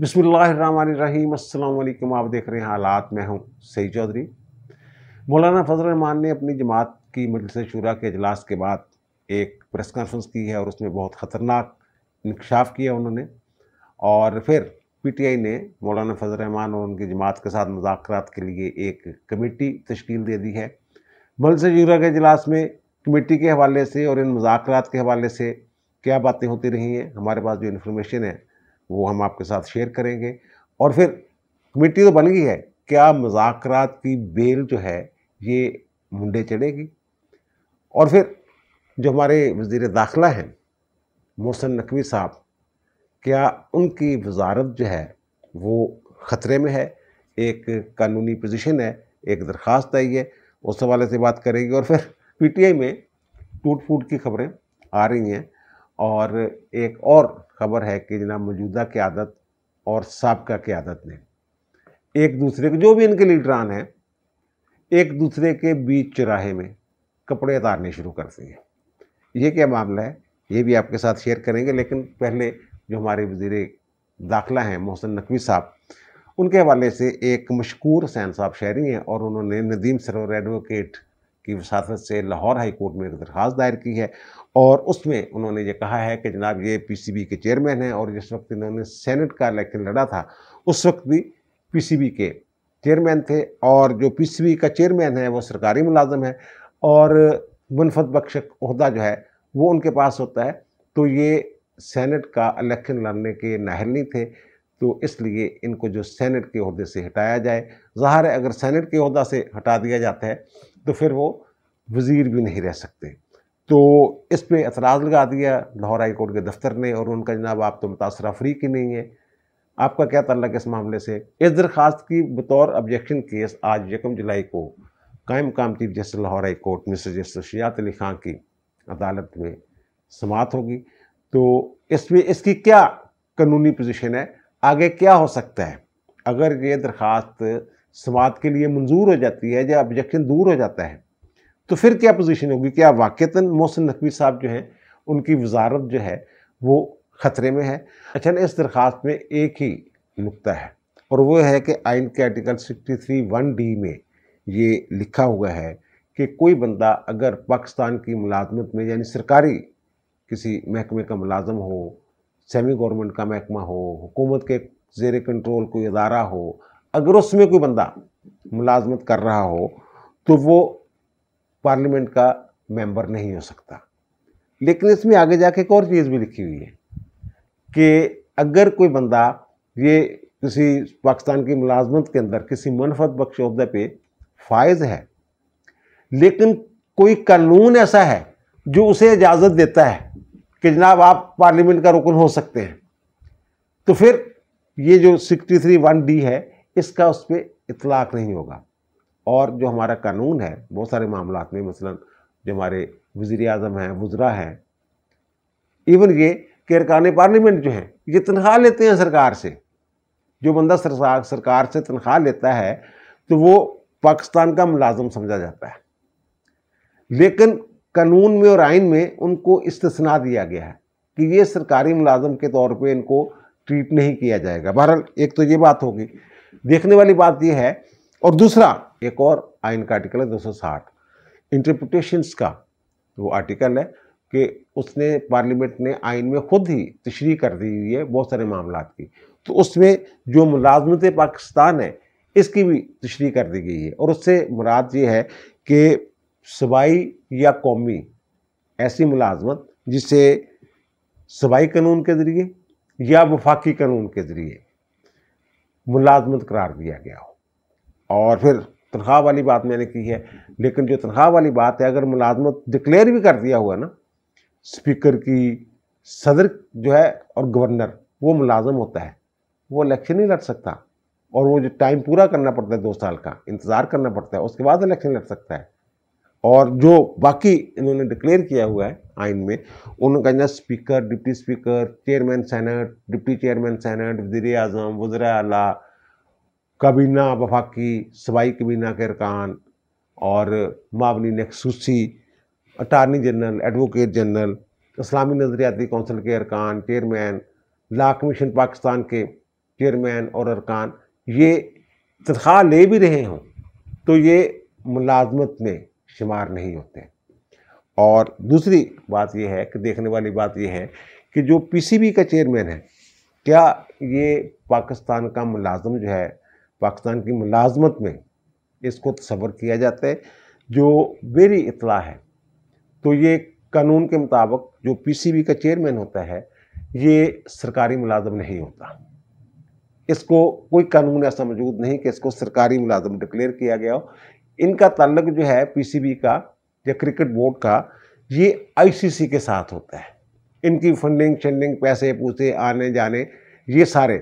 बिसमीम् अल्लाम आप देख रहे हैं हालात मैं हूँ सही चौधरी मौलाना फजल रहमान ने अपनी जमात की मजलिस शुरा के अजलास के बाद एक प्रेस कॉन्फ्रेंस की है और उसमें बहुत ख़तरनाक इंकशाफ किया उन्होंने और फिर पीटीआई ने मौलाना फजल रहमान और उनकी जमात के साथ मुजाकर के लिए एक कमेटी तश्कील दे दी है मजलिस शुरा के अजलास में कमेटी के हवाले से और इन मजाक के हवाले से क्या बातें होती रही हैं हमारे पास जो इन्फॉर्मेशन है वो हम आपके साथ शेयर करेंगे और फिर कमेटी तो बन गई है क्या मजाक की बेल जो है ये मुंडे चढ़ेगी और फिर जो हमारे वजीर दाखिला हैं मोहसन नकवी साहब क्या उनकी वजारत जो है वो ख़तरे में है एक कानूनी पोजीशन है एक दरख्वास्त आई है उस हवाले से बात करेंगे और फिर पीटीआई में टूट फूट की खबरें आ रही हैं और एक और खबर है कि जना मौजूदा क्यादत और सबका क्यादत ने एक दूसरे के जो भी इनके लीडरान हैं एक दूसरे के बीच चौराहे में कपड़े उतारने शुरू कर दिए ये क्या मामला है ये भी आपके साथ शेयर करेंगे लेकिन पहले जो हमारे वजीर दाखिला हैं मोहसन नकवी साहब उनके हवाले से एक मशहूर सैन साहब शहरी हैं और उन्होंने नदीम सरोवर एडवोकेट की वसात से लाहौर हाई कोर्ट में एक दरख्वास्त दायर की है और उसमें उन्होंने ये कहा है कि जनाब ये पीसीबी के चेयरमैन हैं और जिस वक्त इन्होंने सेनेट का इलेक्शन लड़ा था उस वक्त भी पीसीबी के चेयरमैन थे और जो पीसीबी का चेयरमैन है वो सरकारी मुलाजम है और मुनफत बख्शक अहदा जो है वो उनके पास होता है तो ये सेनेट का इलेक्शन लड़ने के नाहल नहीं थे तो इसलिए इनको जो सेनेट के अहदे से हटाया जाए ज़ाहिर है अगर सेनेट के अहदा से हटा दिया जाता है तो फिर वो वज़ीर भी नहीं रह सकते तो इस पर एतराज़ लगा दिया लाहौर हाई कोर्ट के दफ्तर ने और उनका जनाब आप तो मुतासर फ्री की नहीं है आपका क्या तल्लक इस मामले से इस दरख्वास्त की बतौर ऑब्जेक्शन केस आज यकम जुलाई को कायम काम chief justice Lahore high court mister justice शियात अली खां की अदालत में समाप्त होगी तो इसमें इसकी क्या कानूनी पोजीशन है आगे क्या हो सकता है अगर ये दरख्वास्त समात के लिए मंजूर हो जाती है या ऑब्जेक्शन दूर हो जाता है तो फिर क्या पोजीशन होगी क्या वाक़ता मोहसिन नकवी साहब जो हैं उनकी वजारत जो है वो ख़तरे में है अच्छा इस दरख्वास्त में एक ही नुकता है और वो है कि आइन के article sixty three one D में ये लिखा हुआ है कि कोई बंदा अगर पाकिस्तान की मुलाजमत में यानी सरकारी किसी महकमे का मुलाजम हो सेमी गवर्नमेंट का महकमा हो हुकूमत के जेर कंट्रोल कोई अदारा हो अगर उसमें कोई बंदा मुलाजमत कर रहा हो तो वो पार्लियामेंट का मेंबर नहीं हो सकता लेकिन इसमें आगे जाके एक और चीज़ भी लिखी हुई है कि अगर कोई बंदा ये किसी पाकिस्तान की मुलाजमत के अंदर किसी मनफत बख्श अहदे पे फायज है लेकिन कोई कानून ऐसा है जो उसे इजाज़त देता है कि जनाब आप पार्लियामेंट का रुकन हो सकते हैं तो फिर ये जो सिक्सटी थ्री वन डी है इसका उस पर इतलाक़ नहीं होगा और जो हमारा कानून है बहुत सारे मामला में मसलन जो हमारे वज़ी अजम हैं वज्रा हैं इवन ये किरकान पार्लियामेंट जो हैं ये तनख्वाह लेते हैं सरकार से जो बंदा सरकार सरकार से तनख्वाह लेता है तो वो पाकिस्तान का मुलाजम समझा जाता है लेकिन कानून में और आइन में उनको इस्तना दिया गया है कि ये सरकारी मुलाजम के तौर पे इनको ट्रीट नहीं किया जाएगा बहरहाल एक तो ये बात होगी देखने वाली बात यह है और दूसरा एक और आइन का आर्टिकल है 260 इंटरप्रिटेशंस का वो आर्टिकल है कि उसने पार्लियामेंट ने आइन में खुद ही तशरी कर दी हुई है बहुत सारे मामला की तो उसमें जो मुलाजमत पाकिस्तान है इसकी भी तशरी कर दी गई है और उससे मुराद ये है कि सूबाई या कौमी ऐसी मुलाजमत जिसे सूबाई कानून के ज़रिए या वफाकी कानून के ज़रिए मुलाजमत करार दिया गया हो और फिर तनख्वाह वाली बात मैंने की है लेकिन जो तनख्वाह वाली बात है अगर मुलाजमत डिक्लेयर भी कर दिया हुआ ना स्पीकर की सदर जो है और गवर्नर वो मुलाजम होता है वो इलेक्शन नहीं लड़ सकता और वो जो टाइम पूरा करना पड़ता है दो साल का इंतज़ार करना पड़ता है उसके बाद इलेक्शन लड़ सकता है और जो बाकी इन्होंने डिक्लेयर किया हुआ है आइन में उनका जो speaker deputy speaker chairman senate deputy chairman senate वजीर अजम वजरा अला काबीना वफाकी सवाई कबीना के अरकान और मावनी नकसूसी अटारनी जनरल एडवोकेट जनरल इस्लामी नज़रियाती कौंसिल के अरकान चेयरमैन ला कमीशन पाकिस्तान के चेयरमैन और अरकान ये तनख्वाह ले भी रहे हों तो ये मुलाजमत में शुमार नहीं होते और दूसरी बात यह है कि देखने वाली बात यह है कि जो पीसीबी का चेयरमैन है क्या ये पाकिस्तान का मुलाजम जो है पाकिस्तान की मुलाजमत में इसको तस्वर किया जाता है जो बेरी इतला है तो ये कानून के मुताबिक जो पीसीबी का चेयरमैन होता है ये सरकारी मुलाजम नहीं होता इसको कोई कानून ऐसा मौजूद नहीं कि इसको सरकारी मुलाजम डिक्लेयर किया गया हो इनका तल्लक जो है पीसीबी का या क्रिकेट बोर्ड का ये आईसीसी के साथ होता है इनकी फंडिंग शंडिंग पैसे पूसे आने जाने ये सारे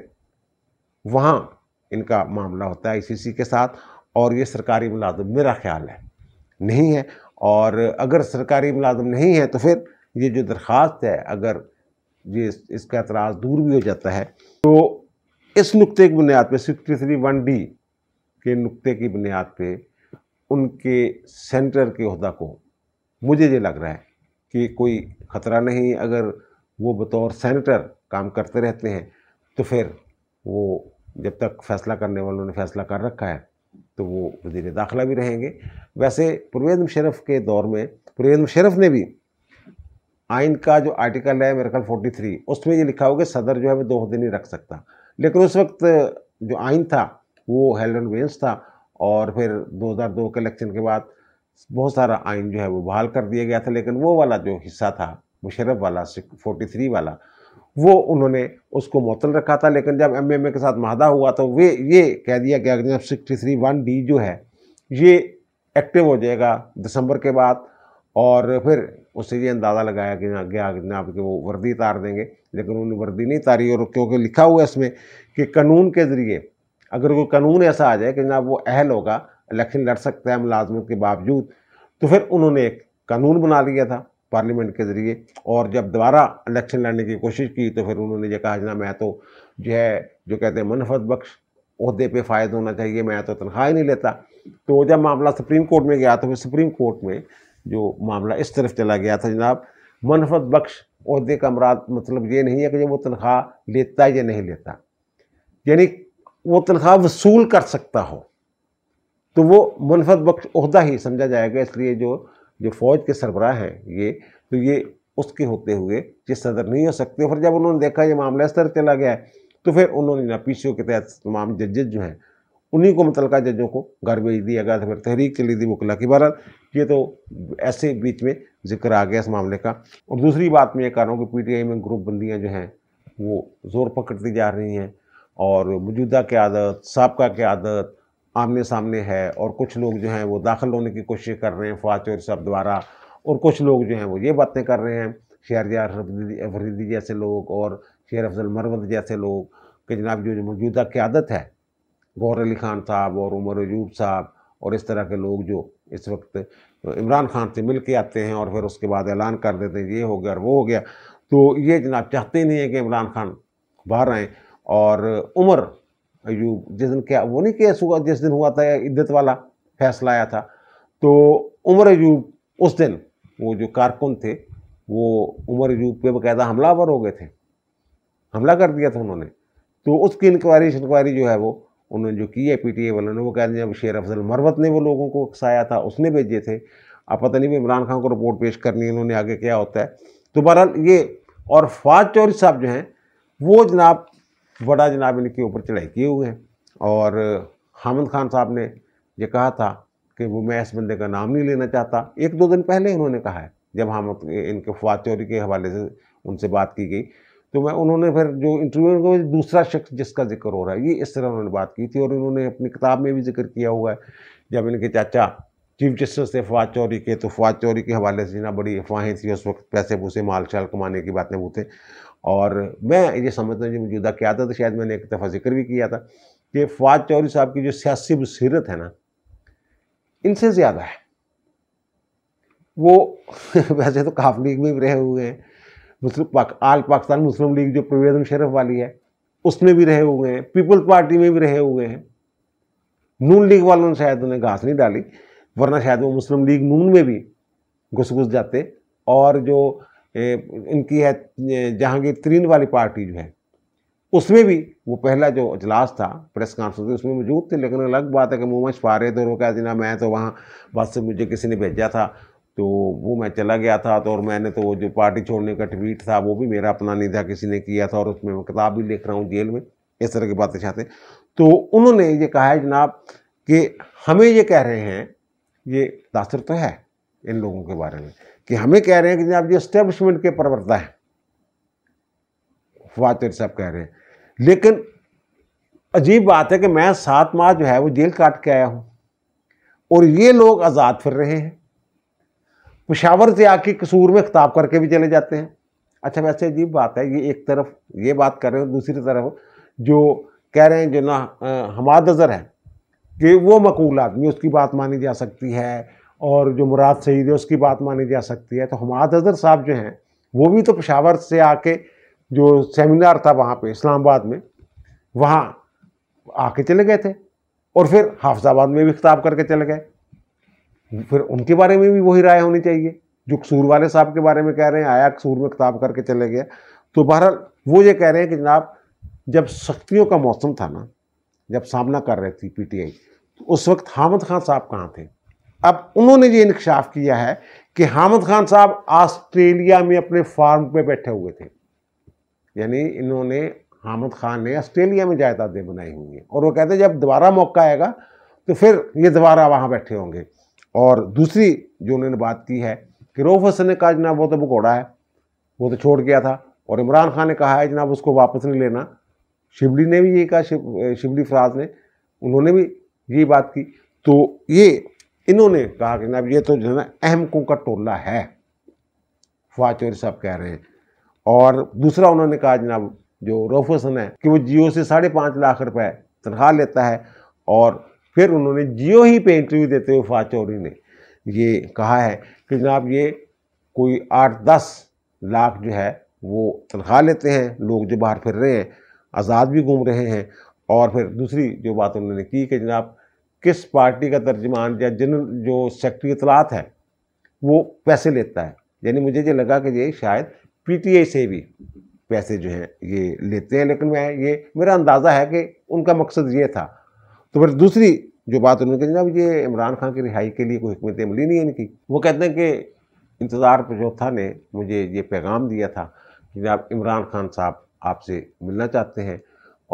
वहाँ इनका मामला होता है आईसीसी के साथ और ये सरकारी मुलाजम मेरा ख्याल है नहीं है और अगर सरकारी मुलाजम नहीं है तो फिर ये जो दरख्वास्त है अगर ये इसका एतराज़ दूर भी हो जाता है तो इस नुक्ते की बुनियाद पर सिक्सटी थ्री वन डी के नुक्ते की बुनियाद पर उनके सेंटर के अहदा को मुझे ये लग रहा है कि कोई ख़तरा नहीं अगर वो बतौर सेनेटर काम करते रहते हैं तो फिर वो जब तक फैसला करने वालों ने फैसला कर रखा है तो वो वजीर दाखिला भी रहेंगे वैसे परवेज़ मुशरफ के दौर में परवेज़ मुशरफ ने भी आइन का जो आर्टिकल है मेरे ख्याल फोर्टी थ्री उसमें ये लिखा होगा सदर जो है वो दो दिन ही रख सकता लेकिन उस वक्त जो आइन था वो हेलन वेंस था और फिर 2002 के इलेक्शन के बाद बहुत सारा आइन जो है वो बहाल कर दिया गया था लेकिन वो वाला जो हिस्सा था मुशरफ वाला फोर्टी थ्री वाला वो उन्होंने उसको मअतल रखा था लेकिन जब एम के साथ माहा हुआ तो वे ये कह दिया कि अगर सिक्सटी थ्री वन डी जो है ये एक्टिव हो जाएगा दिसंबर के बाद और फिर उससे ये अंदाज़ा लगाया कि गया जनाब कि वो वर्दी उतार देंगे लेकिन उन्होंने वर्दी नहीं उतारी और क्योंकि लिखा हुआ है इसमें कि कानून के ज़रिए अगर कोई कानून ऐसा आ जाए कि जनाब वो अहल होगा इलेक्शन लड़ सकता है मुलाजमत के बावजूद तो फिर उन्होंने एक कानून बना लिया था पार्लियामेंट के ज़रिए और जब दोबारा इलेक्शन लड़ने की कोशिश की तो फिर उन्होंने ये कहा जना मैं तो जो है जो कहते हैं मनफत बख्श अहदे पे फ़ायद होना चाहिए मैं तो तनख्वाह ही नहीं लेता तो जब मामला सुप्रीम कोर्ट में गया तो फिर सुप्रीम कोर्ट में जो मामला इस तरफ चला गया था जनाब मनफत बख्श अहदे का मराद मतलब ये नहीं है कि वो तनख्वाह लेता या नहीं लेता यानी वो तनख्वाह वसूल कर सकता हो तो वो मनफत बख्श अहदा ही समझा जाएगा इसलिए जो जो फ़ौज के सरबराह हैं ये तो ये उसके होते हुए ये सदर नहीं हो सकते फिर जब उन्होंने देखा ये मामला स्तर चला गया है तो फिर उन्होंने ना पी के तहत तमाम जजेज जो हैं उन्हीं को मुतलका जजों को घर भेज दिया गया था फिर तहरीक चली थी मुकला की बहरहाल ये तो ऐसे बीच में जिक्र आ गया इस मामले का और दूसरी बात मैं ये कह रहा हूँ कि आई में ग्रुप बंदियाँ जो हैं वो ज़ोर पकड़ती जा रही हैं और मौजूदा क़्यादत सबका क़्यादत आमने सामने है और कुछ लोग जो हैं वो दाखिल होने की कोशिश कर रहे हैं फात और सब द्वारा और कुछ लोग जो हैं वो ये बातें कर रहे हैं शेर अफरीदी जैसे लोग और शेर अफजल मरवत जैसे लोग कि जनाब जो मौजूदा क्यादत है गौर अली खान साहब और उमर अयूब साहब और इस तरह के लोग जो इस वक्त इमरान खान से मिल के आते हैं और फिर उसके बाद ऐलान कर देते हैं ये हो गया और वो हो गया तो ये जनाब चाहते नहीं है कि इमरान खान बाहर आएँ और उमर अयूब जिस दिन क्या वो नहीं केस हुआ जिस दिन हुआ था इद्दत वाला फैसला आया था तो उमर अयूब उस दिन वो जो कारकुन थे वो उमर अयूब पे बाकायदा हमलावर हो गए थे हमला कर दिया था उन्होंने तो उसकी इंक्वायरी इंक्वायरी जो है वो उन्होंने जो की है पी टी ए वालों ने वो कह दिया शेर अफजल मरवत ने वो लोगों को उकसाया था उसने भेजे थे अब पता नहीं भी इमरान खान को रिपोर्ट पेश करनी है उन्होंने आगे क्या होता है तो बहरहाल ये और फाज चौरी साहब जो हैं वो जनाब बड़ा जनाब इनके ऊपर चढ़ाई किए हुए हैं और हामिद खान साहब ने ये कहा था कि वो मैं इस बंदे का नाम नहीं लेना चाहता एक दो दिन पहले इन्होंने कहा है जब हम इनके फवाद चौरी के हवाले से उनसे बात की गई तो मैं उन्होंने फिर जो इंटरव्यू को दूसरा शख्स जिसका जिक्र हो रहा है ये इस तरह उन्होंने बात की थी और इन्होंने अपनी किताब में भी जिक्र किया हुआ है जब इनके चाचा चीफ जस्टिस थे फवाद चौरी के तो फवाद चौरी के हवाले से ना बड़ी अफवाहें थी उस वक्त पैसे पूसे माल शाल कमाने की बातें वो थे और मैं ये समझता हूँ जो मौजूदा किया था तो शायद मैंने एक दफ़ा जिक्र भी किया था कि फवाद चौधरी साहब की जो सियासी बसरत है ना इनसे ज़्यादा है वो वैसे तो काफ लीग में भी रहे हुए हैं मुस्लिम पाक, आल पाकिस्तान मुस्लिम लीग जो प्रवेद मुशरफ वाली है उसमें भी रहे हुए हैं पीपल पार्टी में भी रहे हुए हैं नून लीग वालों ने शायद उन्हें घास नहीं डाली वरना शायद वो मुस्लिम लीग नून में भी घुस घुस जाते और जो इनकी है जहांगीर तरीन वाली पार्टी जो है उसमें भी वो पहला जो अजलास था प्रेस कॉन्फ्रेंस उसमें मौजूद थे लेकिन अलग बात है कि मोहम्मद फारद और क्या जिना मैं तो वहाँ बस से मुझे किसी ने भेजा था तो वो मैं चला गया था तो और मैंने तो वो जो पार्टी छोड़ने का ट्वीट था वो भी मेरा अपना नहीं था किसी ने किया था और उसमें मैं किताब भी लिख रहा हूँ जेल में इस तरह की बातें चाहते तो उन्होंने ये कहा है जनाब कि हमें ये कह रहे हैं ये तासर तो है इन लोगों के बारे में कि हमें कह रहे हैं कि जनाब जो स्टेब्लिशमेंट के प्रवर्ता है वाचर साहब कह रहे हैं लेकिन अजीब बात है कि मैं सात माह जो है वो जेल काट के आया हूँ और ये लोग आज़ाद फिर रहे हैं पशावर से आके कसूर में खिताब करके भी चले जाते हैं अच्छा वैसे अजीब बात है ये एक तरफ ये बात कर रहे हो दूसरी तरफ जो कह रहे हैं जो ना हमाद अज़र है कि वो मकूल आदमी उसकी बात मानी जा सकती है और जो मुराद सईद है उसकी बात मानी जा सकती है तो हमाद अजहर साहब जो हैं वो भी तो पेशावर से आके जो सेमिनार था वहाँ पे इस्लामाबाद में वहाँ आके चले गए थे और फिर हाफजाबाद में भी खिताब करके चले गए फिर उनके बारे में भी वही राय होनी चाहिए जो कसूर वाले साहब के बारे में कह रहे हैं आया कसूर में खिताब करके चले गए तो बहरहाल वो ये कह रहे हैं कि जनाब जब सख्तियों का मौसम था ना जब सामना कर रही थी पीटीआई तो उस वक्त हामद खान साहब कहाँ थे अब उन्होंने ये इंकशाफ किया है कि हामिद खान साहब ऑस्ट्रेलिया में अपने फार्म पे बैठे हुए थे यानी इन्होंने हामद खान ने ऑस्ट्रेलिया में जायदादें बनाई हुई हैं और वो कहते हैं जब दोबारा मौका आएगा तो फिर ये दोबारा वहाँ बैठे होंगे और दूसरी जो उन्होंने बात की है कि रोफ हसन ने कहा जनाब वो तो भगोड़ा है वो तो छोड़ गया था और इमरान खान ने कहा है जनाब उसको वापस नहीं लेना शिवली ने भी ये कहा शिवली फराज ने उन्होंने भी ये बात की तो ये इन्होंने कहा कि जनाब ये तो जो है ना अहमकों का टोला है फवाद चौधरी साहब कह रहे हैं और दूसरा उन्होंने कहा जनाब जो रऊफ हसन है कि वो जियो से साढ़े पाँच लाख रुपए तनख्वाह लेता है और फिर उन्होंने जियो ही पे इंटरव्यू देते हुए फवाद चौधरी ने ये कहा है कि जनाब ये कोई आठ दस लाख जो है वो तनख्वाह लेते हैं लोग जो बाहर फिर रहे हैं आज़ाद भी घूम रहे हैं और फिर दूसरी जो बात उन्होंने की कि जनाब किस पार्टी का तर्जमान या जिन जो सेक्रेटरी इतलात है वो पैसे लेता है यानी मुझे ये लगा कि ये शायद पीटीआई से भी पैसे जो हैं ये लेते हैं लेकिन मैं ये मेरा अंदाज़ा है कि उनका मकसद ये था तो फिर दूसरी जो बात उन्होंने कही जनाब ये इमरान खान की रिहाई के लिए कोई हमत अमली नहीं है इनकी वो कहते हैं कि इंतज़ार पजोथा ने मुझे ये पैगाम दिया था कि जनाब इमरान खान साहब आपसे मिलना चाहते हैं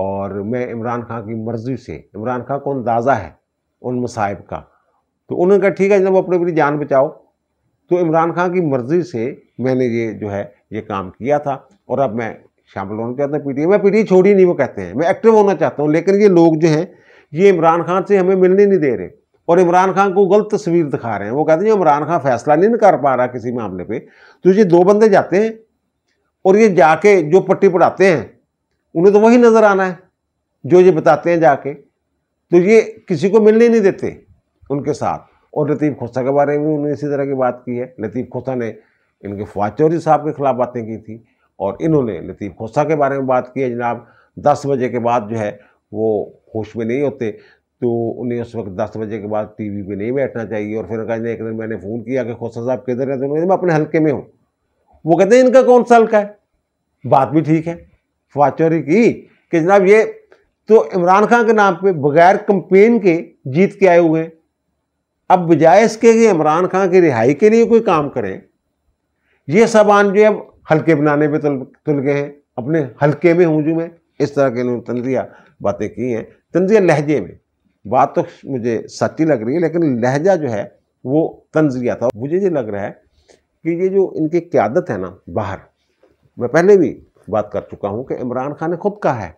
और मैं इमरान खान की मर्ज़ी से इमरान खान को अंदाज़ा है उन मसाइब का तो उन्होंने कहा ठीक है जनाब अपनी अपनी जान बचाओ तो इमरान खान की मर्ज़ी से मैंने ये जो है ये काम किया था और अब मैं शामिल होना चाहता हूँ पीटीए मैं पीटीए छोड़ी नहीं वो कहते हैं मैं एक्टिव होना चाहता हूँ लेकिन ये लोग जो हैं ये इमरान खान से हमें मिलने नहीं दे रहे और इमरान खान को गलत तस्वीर दिखा रहे हैं वो कहते हैं इमरान खान फैसला नहीं कर पा रहा किसी मामले पर तो ये दो बंदे जाते हैं और ये जाके जो पट्टी पढ़ाते हैं उन्हें तो वही नज़र आना है जो ये बताते हैं जाके तो ये किसी को मिलने नहीं देते उनके साथ और लतीफ़ खोसा के बारे में भी उन्होंने इसी तरह की बात की है लतीफ़ खोसा ने इनके फवाद चौधरी साहब के खिलाफ बातें की थी और इन्होंने लतीफ़ खोसा के बारे में बात की है जनाब दस बजे के बाद जो है वो होश में नहीं होते तो उन्हें उस वक्त दस बजे के बाद टी वी नहीं बैठना चाहिए और फिर कहने एक दिन मैंने फ़ोन किया कि खोसा साहब किधर रहते तो उन्होंने मैं अपने हल्के में हूँ वो कहते हैं इनका कौन सा हल्का है बात भी ठीक है फवाद चौधरी की कि जनाब ये तो इमरान खान के नाम पे बगैर कंपेन के जीत के आए हुए हैं अब बजाय इसके कि इमरान खान की रिहाई के लिए कोई काम करें ये आन जो अब हल्के बनाने पे तुल तुल गए हैं अपने हल्के में हूँ मैं इस तरह के इन्होंने तंजिया बातें की हैं तंजिया लहजे में बात तो मुझे सच्ची लग रही है लेकिन लहजा जो है वो तंजिया था मुझे ये लग रहा है कि ये जो इनकी क्यादत है ना बाहर मैं पहले भी बात कर चुका हूँ कि इमरान खान ने खुद कहा है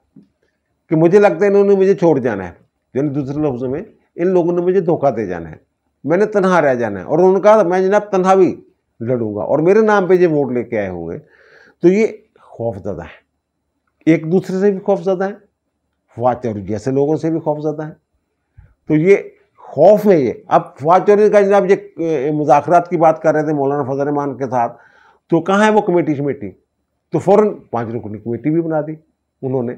कि मुझे लगता है इन्होंने मुझे छोड़ जाना है यानी दूसरे लफ्ज़ों में इन लोगों ने मुझे धोखा दे जाना है मैंने तनहा रह जाना है और उन्होंने कहा मैं जनाब तनहा भी लड़ूंगा और मेरे नाम पे ये वोट लेके आए होंगे तो ये खौफजदा है एक दूसरे से भी खौफजदा है फवाचौरी जैसे लोगों से भी खौफजदा है तो ये खौफ है ये अब फवाचौरी का जनाब ये मुजाकरात की बात कर रहे थे मौलाना फजल रहमान के साथ तो कहाँ है वो कमेटी शमेटी तो फ़ौरन पाँच रुकनी कमेटी भी बना दी उन्होंने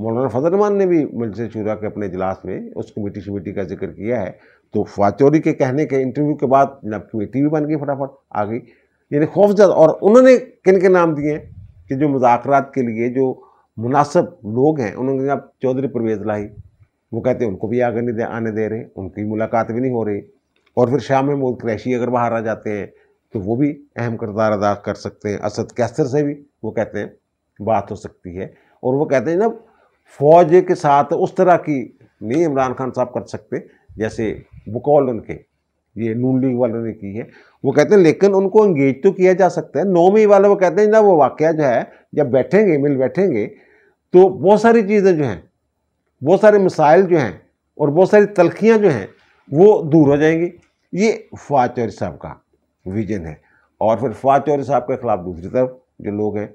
मौलाना फजल रमान ने भी मजलिस शुरा के अपने इजलास में उस कमेटी शमेटी का जिक्र किया है तो फाचौरी के कहने के इंटरव्यू के बाद जनाब कमेटी भी बन गई फटाफट आ गई यानी खौफजद और उन्होंने किन के नाम दिए कि जो मुजाकर के लिए जो मुनासब लोग हैं उन्होंने जनाब चौधरी परवेज लाई वो कहते हैं उनको भी आगे नहीं दे आने दे रहे उनकी मुलाकात भी नहीं हो रही और फिर शाह में क्रैशी अगर बाहर आ जाते हैं तो वो भी अहम करदार अदा कर सकते हैं असद कैसर से भी वो कहते हैं बात हो सकती है और वो कहते हैं जनाब फौज के साथ उस तरह की नहीं इमरान खान साहब कर सकते जैसे बकौल उनके ये नून लीग वालों ने की है वो कहते हैं लेकिन उनको इंगेज तो किया जा सकता है मई वाले वो कहते हैं ना वो वाक़ जो है जब बैठेंगे मिल बैठेंगे तो बहुत सारी चीज़ें जो हैं बहुत सारे मिसाइल जो हैं और बहुत सारी तलखियाँ जो हैं वो दूर हो जाएंगी ये फवाद चौरी साहब का विजन है और फिर फवाद चौरी साहब के ख़िलाफ़ दूसरी तरफ जो लोग हैं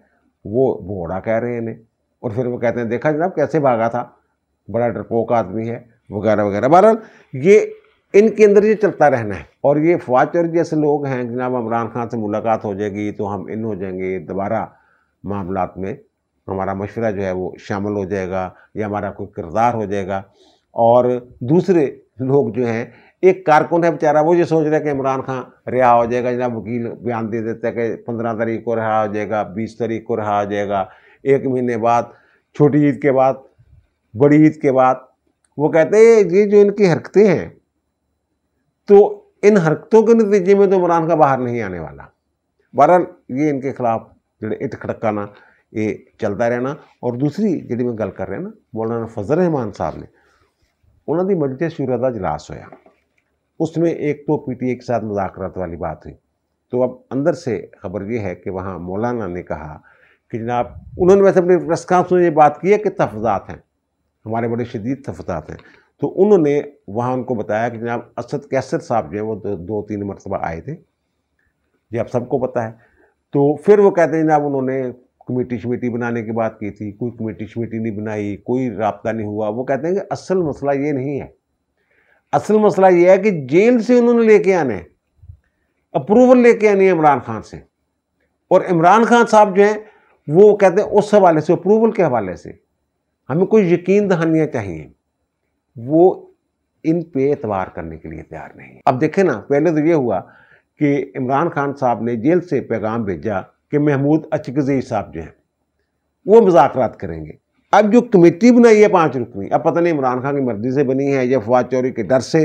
वो घोड़ा कह रहे हैं इन्हें और फिर वो कहते हैं देखा जनाब कैसे भागा था बड़ा डरपोक आदमी है वगैरह वगैरह बहरहाल ये इनके अंदर ये चलता रहना है और ये फवाद चौधरी जैसे लोग हैं जनाब इमरान खान से मुलाकात हो जाएगी तो हम इन हो जाएंगे दोबारा मामला में हमारा मशवरा जो है वो शामिल हो जाएगा या हमारा कोई किरदार हो जाएगा और दूसरे लोग जो हैं एक कारकुन है बेचारा वो ये सोच रहे हैं कि इमरान खान रिहा हो जाएगा जनाब वकील बयान दे देता है कि पंद्रह तारीख को रिहा हो जाएगा बीस तारीख को रिहा हो जाएगा एक महीने बाद छोटी ईद के बाद बड़ी ईद के बाद वो कहते हैं ये जो इनकी हरकतें हैं तो इन हरकतों के नतीजे में तो इमरान का बाहर नहीं आने वाला बहरहाल ये इनके खिलाफ जो इत खड़काना ये चलता रहना और दूसरी जी मैं गल कर रहा ना मौलाना फजल रहमान साहब ने उन्होंने मजलिस शूरा का इजलास होया उसमें एक तो पी टी ए के साथ मुजाकरत वाली बात हुई तो अब अंदर से खबर यह है कि वहाँ मौलाना ने कहा कि जनाब उन्होंने वैसे अपने प्रेस कॉन्फ्रेंस में ये बात की है कि तफजात हैं हमारे बड़े शदीद तफजात हैं तो उन्होंने वहाँ उनको बताया कि जनाब असद कैसर साहब जो है वो दो, दो तीन मरतबा आए थे ये आप सबको पता है तो फिर वो कहते हैं जनाब उन्होंने कमेटी शमेटी बनाने की बात की थी कोई कमेटी शमेटी नहीं बनाई कोई रबता नहीं हुआ वो कहते हैं कि असल मसला ये नहीं है असल मसला ये है कि जेल से उन्होंने लेके आने अप्रूवल लेके आनी है इमरान खान से और इमरान खान साहब जो हैं वो कहते हैं उस हवाले से अप्रूवल के हवाले से हमें कोई यकीन दहानियाँ चाहिए वो इन पे एतवार करने के लिए तैयार नहीं अब देखें ना पहले तो ये हुआ कि इमरान खान साहब ने जेल से पैगाम भेजा कि महमूद अचगजी साहब जो हैं वो मुजाकर करेंगे अब जो कमेटी बनाई है पाँच रुकनी अब पता नहीं इमरान खान की मर्जी से बनी है या फवाद चौरी के डर से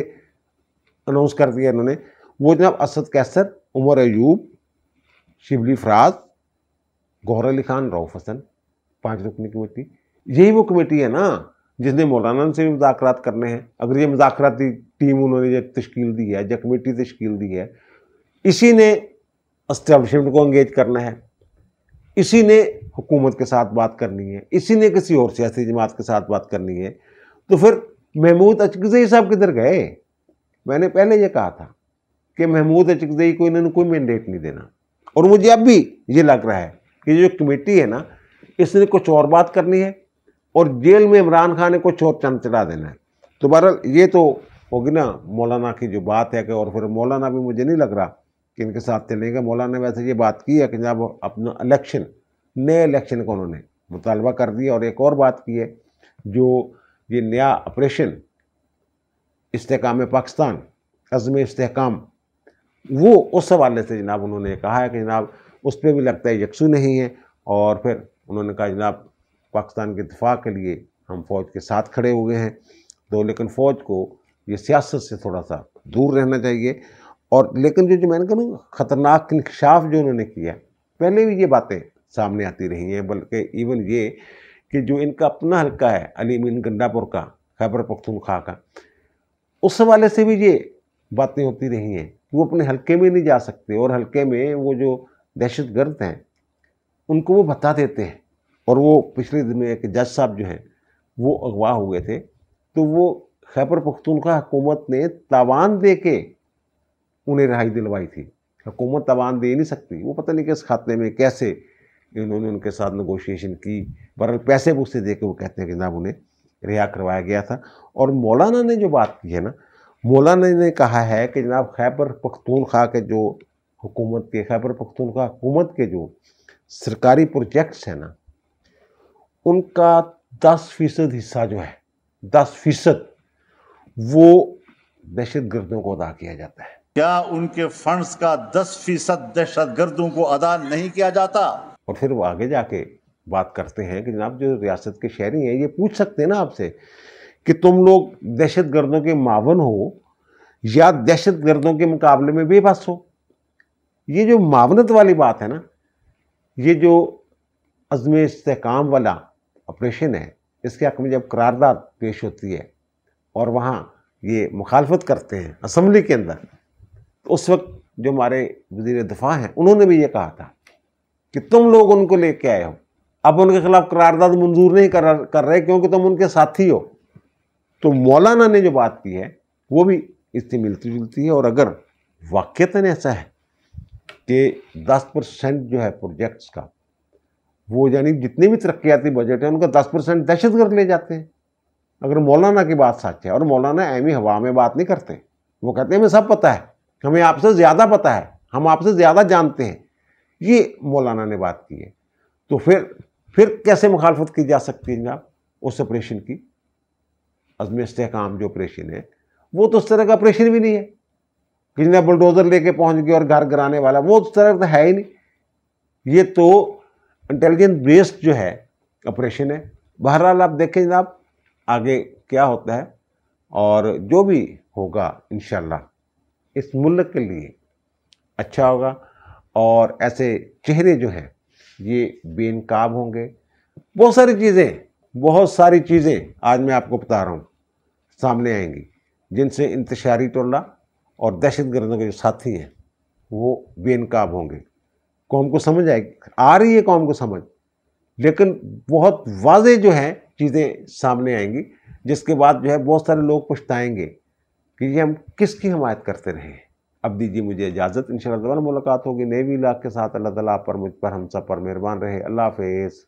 अनाउंस कर दिया इन्होंने वो जनाब असद कैसर उमर अयूब शिबली फराज गौर अली खान राउफ हसन पाँच रुकनी कमेटी यही वो कमेटी है ना जिसने मौलाना से भी मुजाकर करने हैं अगर ये मुजाकराती टीम उन्होंने जो तश्कील दी है या कमेटी तश्कील दी है इसी ने इस्टेबलिशमेंट को अंगेज करना है इसी ने हुकूमत के साथ बात करनी है इसी ने किसी और सियासी जमात के साथ बात करनी है तो फिर महमूद अचगजई साहब किधर गए मैंने पहले ये कहा था कि महमूद अचगजई को इन्होंने कोई मैंडेट नहीं देना और मुझे अब भी ये लग रहा है कि जो कमेटी है ना इसने कुछ और बात करनी है और जेल में इमरान खान ने कुछ और चंद चढ़ा देना है तो बहरहाल ये तो होगी ना मौलाना की जो बात है कि और फिर मौलाना भी मुझे नहीं लग रहा कि इनके साथ चलेंगे मौलाना वैसे ये बात की है कि जब अपना इलेक्शन नए इलेक्शन का उन्होंने मुतालबा कर दिया और एक और बात की है जो ये नया ऑपरेशन इस्तेकाम पाकिस्तान अज़म इस्तेकाम वो उस हवाले से जनाब उन्होंने कहा है कि जनाब उस पर भी लगता है यकसू नहीं है और फिर उन्होंने कहा जनाब पाकिस्तान के दिफा के लिए हम फौज के साथ खड़े हुए हैं तो लेकिन फ़ौज को ये सियासत से थोड़ा सा दूर रहना चाहिए और लेकिन जो जो मैंने कहा ख़तरनाक इंकशाफ जो उन्होंने किया पहले भी ये बातें सामने आती रही हैं बल्कि इवन ये कि जो इनका अपना हल्का है अली मीन गंडापुर का खैबर पख्तूनख्वा का उस हवाले से भी ये बातें होती रही हैं वो अपने हल्के में नहीं जा सकते और हल्के में वो जो दहशत गर्द हैं उनको वो बता देते हैं और वो पिछले दिनों एक जज साहब जो हैं वो अगवा हो गए थे तो वो खैबर पख्तूनख्वा हुकूमत ने तावान दे के उन्हें रिहाई दिलवाई थी हुकूमत तावान दे नहीं सकती वो पता नहीं किस खाते में कैसे इन्होंने उनके साथ नगोशिएशन की बर पैसे उससे दे के वो कहते हैं कि जनाब उन्हें रिहा करवाया गया था और मौलाना ने जो बात की है ना मौलाना ने कहा है कि जनाब खैबर पख्तूनख्वा के जो हुकूमत के खैबर पख्तूनख्वा हुकूमत के जो सरकारी प्रोजेक्ट्स हैं ना उनका दस फीसद हिस्सा जो है दस फीसद वो दहशत गर्दों को अदा किया जाता है क्या उनके फंड्स का दस फीसद दहशत गर्दों को अदा नहीं किया जाता और फिर वो आगे जाके बात करते हैं कि जनाब जो रियासत के शहरी हैं ये पूछ सकते हैं ना आपसे कि तुम लोग दहशत गर्दों के मावन हो या दहशत गर्दों के मुकाबले में बेबस हो ये जो मावनत वाली बात है ना ये जो अज़म इसकाम वाला ऑपरेशन है इसके हक में जब करारदाद पेश होती है और वहाँ ये मुखालफत करते हैं असम्बली के अंदर तो उस वक्त जो हमारे वजीर दफा हैं उन्होंने भी ये कहा था कि तुम लोग उनको लेके आए हो अब उनके खिलाफ करारदाद मंजूर नहीं कर कर रहे क्योंकि तुम उनके साथी हो तो मौलाना ने जो बात की है वो भी इससे मिलती जुलती है और अगर वाक़ता ऐसा है कि 10 परसेंट जो है प्रोजेक्ट्स का वो यानी जितने भी तरक्याती बजट है उनका 10 परसेंट दहशत गर्द ले जाते हैं अगर मौलाना की बात सच है और मौलाना एमी हवा में बात नहीं करते वो कहते हैं हमें सब पता है हमें आपसे ज़्यादा पता है हम आपसे ज़्यादा जानते हैं ये मौलाना ने बात की है तो फिर फिर कैसे मुखालफत की जा सकती है जनाब उस ऑपरेशन की अजम इसकाम जो ऑपरेशन है वो तो उस तरह का ऑपरेशन भी नहीं है किसी ने बुलडोज़र लेके पहुंच गया और घर गिराने वाला वो उस तरह तो है ही नहीं ये तो इंटेलिजेंस बेस्ड जो है ऑपरेशन है बहरहाल आप देखें जनाब आगे क्या होता है और जो भी होगा इन इस मुल्क के लिए अच्छा होगा और ऐसे चेहरे जो हैं ये बेनकाब होंगे बहुत सारी चीज़ें बहुत सारी चीज़ें आज मैं आपको बता रहा हूँ सामने आएंगी जिनसे इंतशारी टोला और दहशत गर्दों के जो साथी हैं वो बेनकाब होंगे कौम को समझ आएगी आ रही है कौम को समझ लेकिन बहुत वाजे जो है चीज़ें सामने आएंगी जिसके बाद जो है बहुत सारे लोग पछताएंगे कि ये हम किसकी हमायत करते रहे अब दीजिए मुझे इजाज़त इन शाला मुलाकात होगी नए भी इलाक के साथ अल्लाह ताला पर मुझ पर हम सब पर मेहरबान रहे अल्लाह हाफिज़